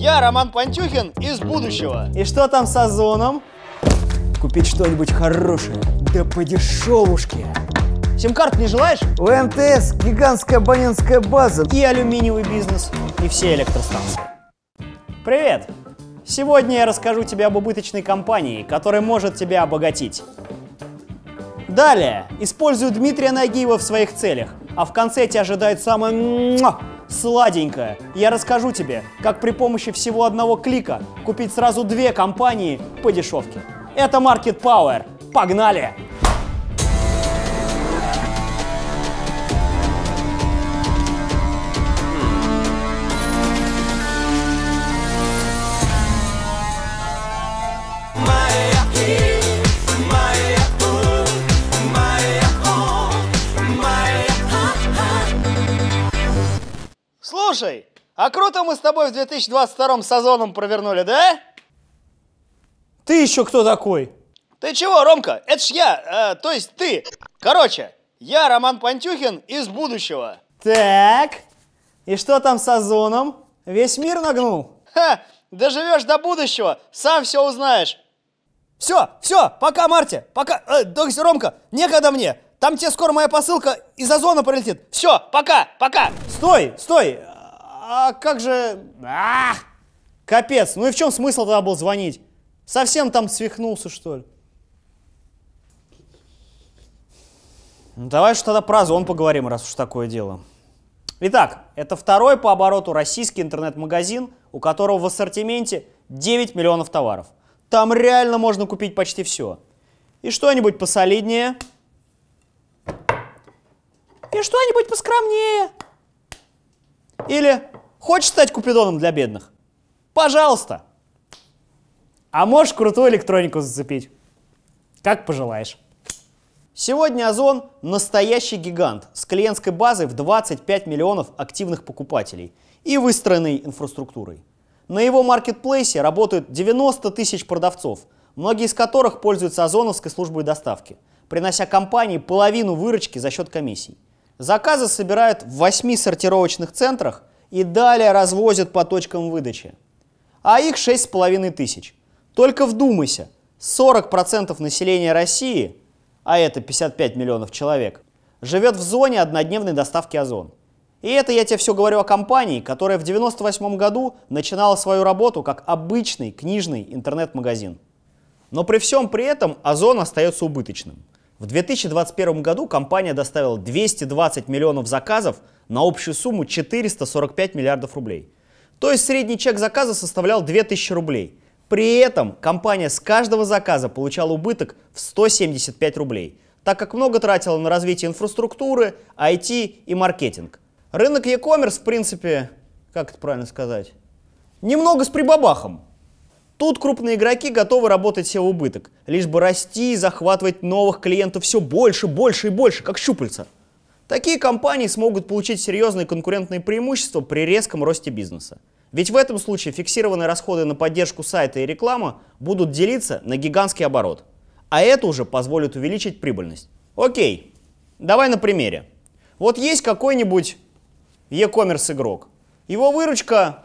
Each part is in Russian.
Я Роман Пантюхин из будущего. И что там с Озоном? Купить что-нибудь хорошее, да по дешевушке. Сим-карт не желаешь? У МТС гигантская абонентская база. И алюминиевый бизнес, и все электростанции. Привет! Сегодня я расскажу тебе об убыточной компании, которая может тебя обогатить. Далее, использую Дмитрия Нагиева в своих целях, а в конце тебя ожидает самое сладенькое. Я расскажу тебе, как при помощи всего одного клика купить сразу две компании по дешевке. Это Market Power. Погнали! Слушай, а круто мы с тобой в 2022 сезоном провернули, да? Ты еще кто такой? Ты чего, Ромка? Это ж я, э, то есть ты. Короче, я Роман Пантюхин из будущего. Так, и что там с Озоном? Весь мир нагнул? Ха, доживешь до будущего, сам все узнаешь. Все, все, пока, Марти, пока, э, то есть, Ромка, некогда мне. Там тебе скоро моя посылка из Озона прилетит. Все, пока, пока. Стой, стой, а как же... А! Капец, ну и в чем смысл тогда был звонить? Совсем там свихнулся, что ли? Ну, давай же тогда про Озон поговорим, раз уж такое дело. Итак, это второй по обороту российский интернет-магазин, у которого в ассортименте 9 миллионов товаров. Там реально можно купить почти все. И что-нибудь посолиднее. И что-нибудь поскромнее. Или Хочешь стать Купидоном для бедных? Пожалуйста. А можешь крутую электронику зацепить. Как пожелаешь. Сегодня Озон – настоящий гигант с клиентской базой в 25 миллионов активных покупателей и выстроенной инфраструктурой. На его маркетплейсе работают 90 тысяч продавцов, многие из которых пользуются озоновской службой доставки, принося компании половину выручки за счет комиссий. Заказы собирают в 8 сортировочных центрах и далее развозят по точкам выдачи. А их 6,5 тысяч. Только вдумайся, 40% населения России, а это 55 миллионов человек, живет в зоне однодневной доставки озон. И это я тебе все говорю о компании, которая в 1998 году начинала свою работу как обычный книжный интернет-магазин. Но при всем при этом озон остается убыточным. В 2021 году компания доставила 220 миллионов заказов на общую сумму 445 миллиардов рублей. То есть средний чек заказа составлял 2000 рублей. При этом компания с каждого заказа получала убыток в 175 рублей, так как много тратила на развитие инфраструктуры, IT и маркетинг. Рынок e-commerce, в принципе, как это правильно сказать, немного с прибабахом. Тут крупные игроки готовы работать себе в убыток, лишь бы расти и захватывать новых клиентов все больше, больше и больше, как щупальца. Такие компании смогут получить серьезные конкурентные преимущества при резком росте бизнеса. Ведь в этом случае фиксированные расходы на поддержку сайта и реклама будут делиться на гигантский оборот. А это уже позволит увеличить прибыльность. Окей, давай на примере. Вот есть какой-нибудь e-commerce игрок. Его выручка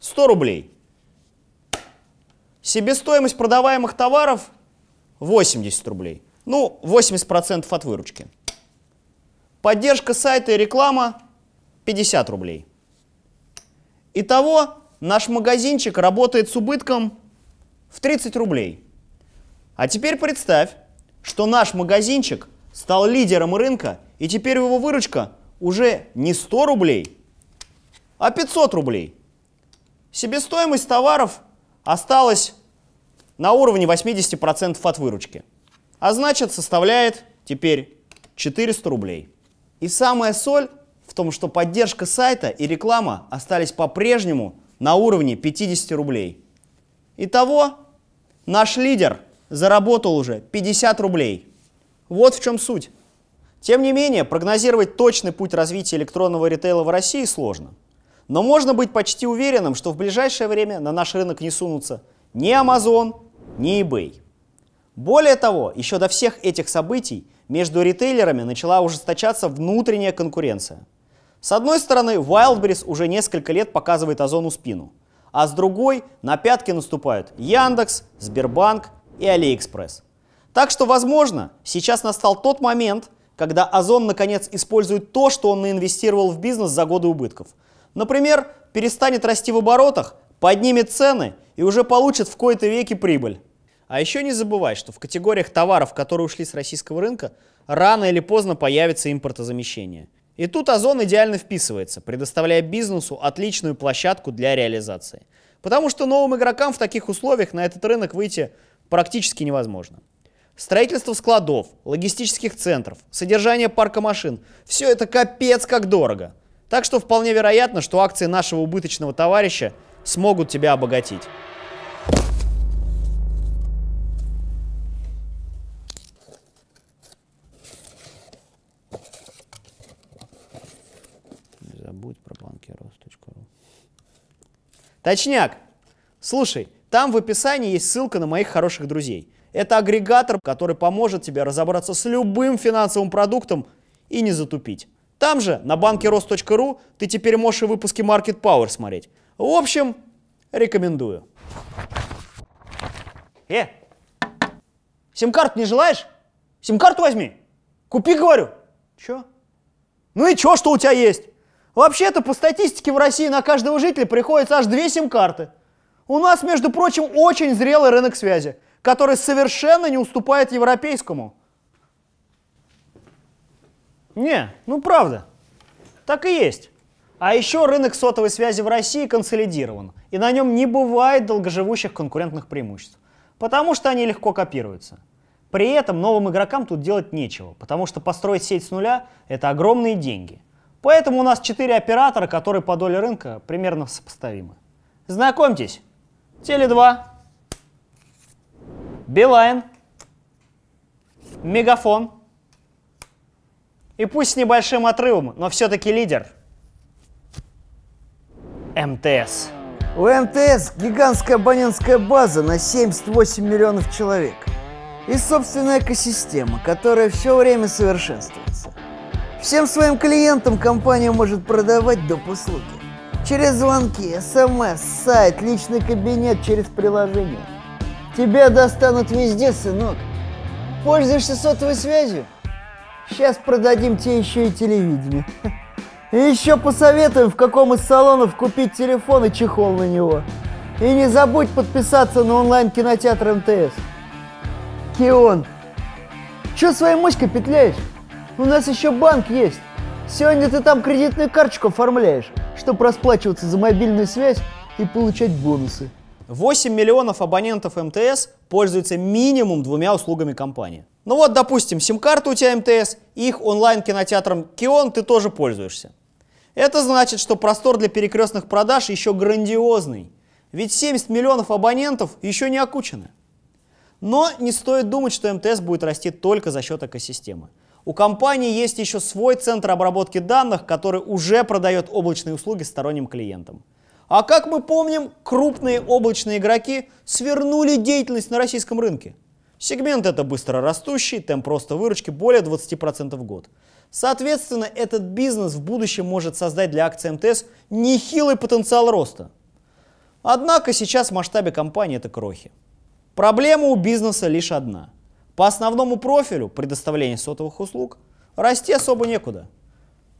100 рублей. Себестоимость продаваемых товаров 80 рублей. Ну, 80% от выручки. Поддержка сайта и реклама 50 рублей. Итого наш магазинчик работает с убытком в 30 рублей. А теперь представь, что наш магазинчик стал лидером рынка, и теперь его выручка уже не 100 рублей, а 500 рублей. Себестоимость товаров осталась на уровне 80% от выручки, а значит составляет теперь 400 рублей. И самая соль в том, что поддержка сайта и реклама остались по-прежнему на уровне 50 рублей. Итого, наш лидер заработал уже 50 рублей. Вот в чем суть. Тем не менее, прогнозировать точный путь развития электронного ритейла в России сложно. Но можно быть почти уверенным, что в ближайшее время на наш рынок не сунутся ни Amazon, ни eBay. Более того, еще до всех этих событий – между ритейлерами начала ужесточаться внутренняя конкуренция. С одной стороны, Wildberries уже несколько лет показывает Озону спину, а с другой на пятки наступают Яндекс, Сбербанк и Алиэкспресс. Так что, возможно, сейчас настал тот момент, когда Озон наконец использует то, что он наинвестировал в бизнес за годы убытков. Например, перестанет расти в оборотах, поднимет цены и уже получит в кои-то веки прибыль. А еще не забывай, что в категориях товаров, которые ушли с российского рынка, рано или поздно появится импортозамещение. И тут Озон идеально вписывается, предоставляя бизнесу отличную площадку для реализации. Потому что новым игрокам в таких условиях на этот рынок выйти практически невозможно. Строительство складов, логистических центров, содержание парка машин – все это капец как дорого. Так что вполне вероятно, что акции нашего убыточного товарища смогут тебя обогатить. будет про банкирос.ру. Точняк! Слушай, там в описании есть ссылка на моих хороших друзей. Это агрегатор, который поможет тебе разобраться с любым финансовым продуктом и не затупить. Там же, на банке ты теперь можешь и выпуски Market Power смотреть. В общем, рекомендую. Э, сим-карту не желаешь? Сим-карту возьми. Купи, говорю. Чё? Ну и чё, что у тебя есть? Вообще-то, по статистике в России на каждого жителя приходится аж две сим-карты. У нас, между прочим, очень зрелый рынок связи, который совершенно не уступает европейскому. Не, ну правда, так и есть. А еще рынок сотовой связи в России консолидирован, и на нем не бывает долгоживущих конкурентных преимуществ, потому что они легко копируются. При этом новым игрокам тут делать нечего, потому что построить сеть с нуля – это огромные деньги – Поэтому у нас четыре оператора, которые по доле рынка примерно сопоставимы. Знакомьтесь, Теле2, Билайн, Мегафон и пусть с небольшим отрывом, но все-таки лидер МТС. У МТС гигантская абонентская база на 78 миллионов человек и собственная экосистема, которая все время совершенствуется. Всем своим клиентам компания может продавать доп. услуги. Через звонки, смс, сайт, личный кабинет, через приложение. Тебя достанут везде, сынок. Пользуешься сотовой связью? Сейчас продадим тебе еще и телевидение. И еще посоветуем, в каком из салонов купить телефон и чехол на него. И не забудь подписаться на онлайн-кинотеатр МТС. Кион, чё своей мочкой петляешь? У нас еще банк есть. Сегодня ты там кредитную карточку оформляешь, чтобы расплачиваться за мобильную связь и получать бонусы. 8 миллионов абонентов МТС пользуются минимум двумя услугами компании. Ну вот, допустим, сим-карту у тебя МТС, их онлайн-кинотеатром Кион ты тоже пользуешься. Это значит, что простор для перекрестных продаж еще грандиозный. Ведь 70 миллионов абонентов еще не окучены. Но не стоит думать, что МТС будет расти только за счет экосистемы. У компании есть еще свой центр обработки данных, который уже продает облачные услуги сторонним клиентам. А как мы помним, крупные облачные игроки свернули деятельность на российском рынке. Сегмент это быстро растущий, темп роста выручки более 20% в год. Соответственно, этот бизнес в будущем может создать для акций МТС нехилый потенциал роста. Однако сейчас в масштабе компании это крохи. Проблема у бизнеса лишь одна – по основному профилю предоставления сотовых услуг расти особо некуда.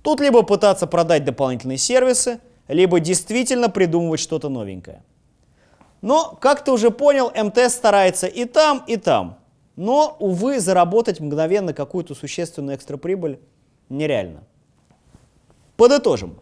Тут либо пытаться продать дополнительные сервисы, либо действительно придумывать что-то новенькое. Но, как ты уже понял, МТС старается и там, и там. Но, увы, заработать мгновенно какую-то существенную экстраприбыль нереально. Подытожим.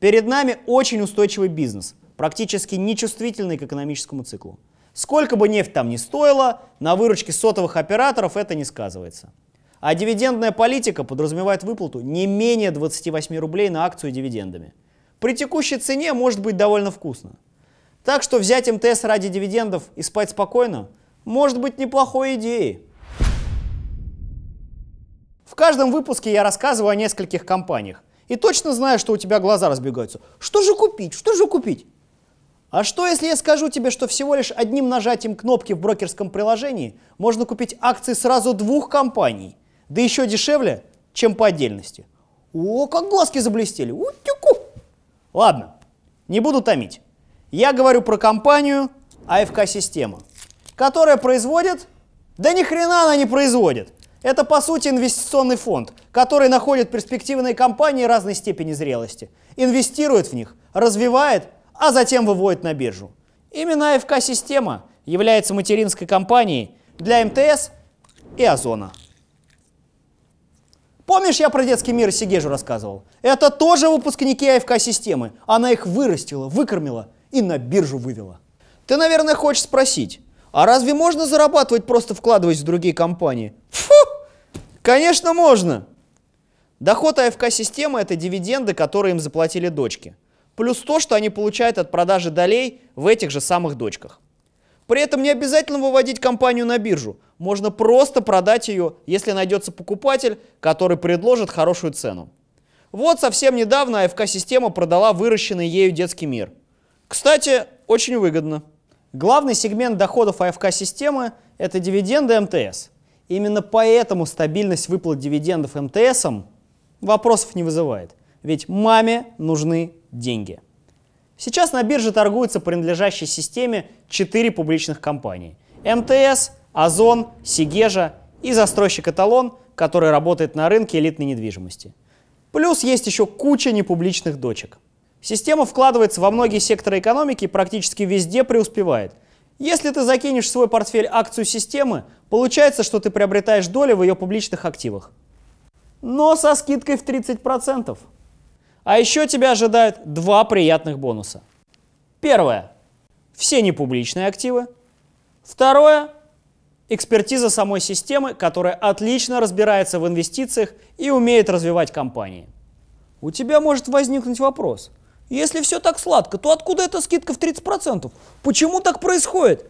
Перед нами очень устойчивый бизнес, практически нечувствительный к экономическому циклу. Сколько бы нефть там ни стоила, на выручке сотовых операторов это не сказывается. А дивидендная политика подразумевает выплату не менее 28 рублей на акцию дивидендами. При текущей цене может быть довольно вкусно. Так что взять МТС ради дивидендов и спать спокойно может быть неплохой идеей. В каждом выпуске я рассказываю о нескольких компаниях. И точно знаю, что у тебя глаза разбегаются. Что же купить? Что же купить? А что, если я скажу тебе, что всего лишь одним нажатием кнопки в брокерском приложении можно купить акции сразу двух компаний, да еще дешевле, чем по отдельности? О, как глазки заблестели! Утюку! Ладно, не буду томить. Я говорю про компанию АФК-система, которая производит... Да ни хрена она не производит! Это, по сути, инвестиционный фонд, который находит перспективные компании разной степени зрелости, инвестирует в них, развивает а затем выводит на биржу. Именно АФК-система является материнской компанией для МТС эм и Озона. Помнишь, я про детский мир Сигежу рассказывал? Это тоже выпускники АФК-системы. Она их вырастила, выкормила и на биржу вывела. Ты, наверное, хочешь спросить, а разве можно зарабатывать, просто вкладываясь в другие компании? Фу! Конечно, можно! Доход АФК-системы – это дивиденды, которые им заплатили дочки – плюс то, что они получают от продажи долей в этих же самых дочках. При этом не обязательно выводить компанию на биржу, можно просто продать ее, если найдется покупатель, который предложит хорошую цену. Вот совсем недавно АФК-система продала выращенный ею детский мир. Кстати, очень выгодно. Главный сегмент доходов АФК-системы – это дивиденды МТС. Именно поэтому стабильность выплат дивидендов МТСом вопросов не вызывает – ведь маме нужны деньги. Сейчас на бирже торгуются принадлежащей системе четыре публичных компании. МТС, Озон, Сигежа и застройщик Эталон, который работает на рынке элитной недвижимости. Плюс есть еще куча непубличных дочек. Система вкладывается во многие секторы экономики и практически везде преуспевает. Если ты закинешь в свой портфель акцию системы, получается, что ты приобретаешь доли в ее публичных активах. Но со скидкой в 30%. А еще тебя ожидают два приятных бонуса. Первое. Все непубличные активы. Второе. Экспертиза самой системы, которая отлично разбирается в инвестициях и умеет развивать компании. У тебя может возникнуть вопрос. Если все так сладко, то откуда эта скидка в 30%? Почему так происходит?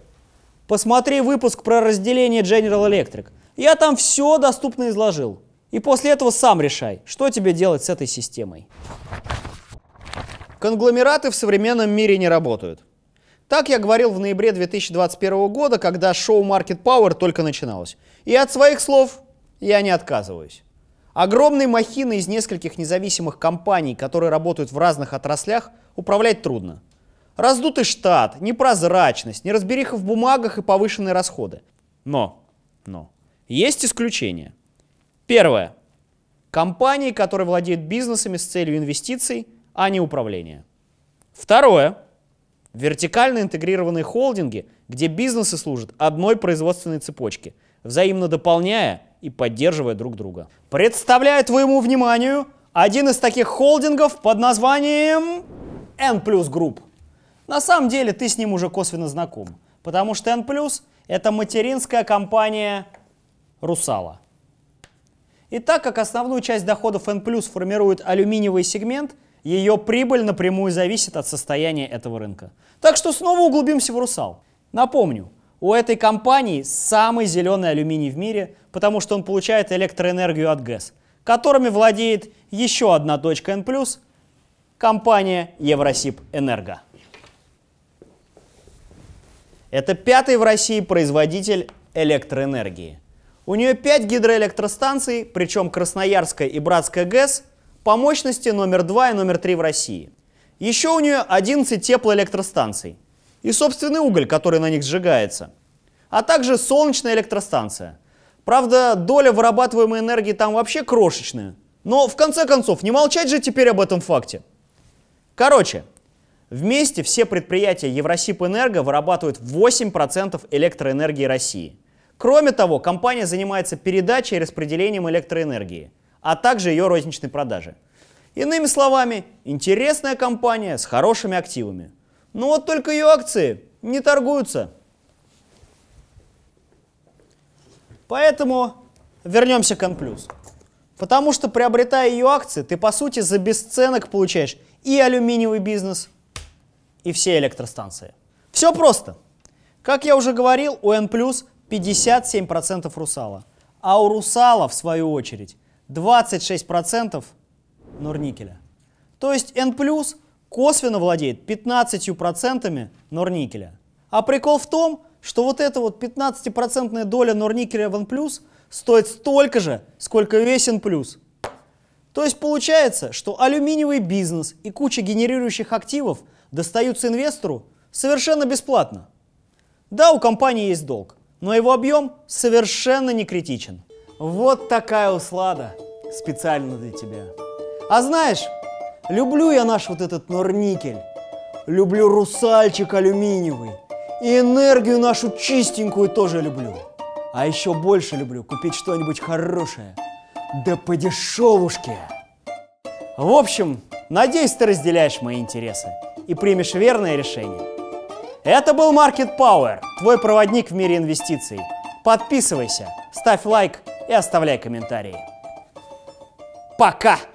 Посмотри выпуск про разделение General Electric. Я там все доступно изложил. И после этого сам решай, что тебе делать с этой системой. Конгломераты в современном мире не работают. Так я говорил в ноябре 2021 года, когда шоу Market Power только начиналось. И от своих слов я не отказываюсь. Огромной махиной из нескольких независимых компаний, которые работают в разных отраслях, управлять трудно. Раздутый штат, непрозрачность, неразбериха в бумагах и повышенные расходы. Но, но, есть исключения – Первое. Компании, которые владеют бизнесами с целью инвестиций, а не управления. Второе. Вертикально интегрированные холдинги, где бизнесы служат одной производственной цепочке, взаимно дополняя и поддерживая друг друга. Представляю твоему вниманию один из таких холдингов под названием N Group. На самом деле ты с ним уже косвенно знаком, потому что N это материнская компания Русала. И так как основную часть доходов N+, формирует алюминиевый сегмент, ее прибыль напрямую зависит от состояния этого рынка. Так что снова углубимся в «Русал». Напомню, у этой компании самый зеленый алюминий в мире, потому что он получает электроэнергию от ГЭС, которыми владеет еще одна дочка N+, компания Евросиб Энерго. Это пятый в России производитель электроэнергии. У нее 5 гидроэлектростанций, причем Красноярская и Братская ГЭС, по мощности номер 2 и номер 3 в России. Еще у нее 11 теплоэлектростанций и собственный уголь, который на них сжигается. А также солнечная электростанция. Правда, доля вырабатываемой энергии там вообще крошечная. Но в конце концов, не молчать же теперь об этом факте. Короче, вместе все предприятия Евросибэнерго вырабатывают 8% электроэнергии России – Кроме того, компания занимается передачей и распределением электроэнергии, а также ее розничной продажи. Иными словами, интересная компания с хорошими активами. Но вот только ее акции не торгуются. Поэтому вернемся к N+. Потому что приобретая ее акции, ты по сути за бесценок получаешь и алюминиевый бизнес, и все электростанции. Все просто. Как я уже говорил, у N+, 57% русала. А у русала, в свою очередь, 26% норникеля. То есть N+, косвенно владеет 15% норникеля. А прикол в том, что вот эта вот 15% доля норникеля в N+, стоит столько же, сколько весь N+. То есть получается, что алюминиевый бизнес и куча генерирующих активов достаются инвестору совершенно бесплатно. Да, у компании есть долг, но его объем совершенно не критичен. Вот такая услада специально для тебя. А знаешь, люблю я наш вот этот норникель. Люблю русальчик алюминиевый. И энергию нашу чистенькую тоже люблю. А еще больше люблю купить что-нибудь хорошее. Да по дешевушке. В общем, надеюсь, ты разделяешь мои интересы и примешь верное решение. Это был Market Power, твой проводник в мире инвестиций. Подписывайся, ставь лайк и оставляй комментарии. Пока!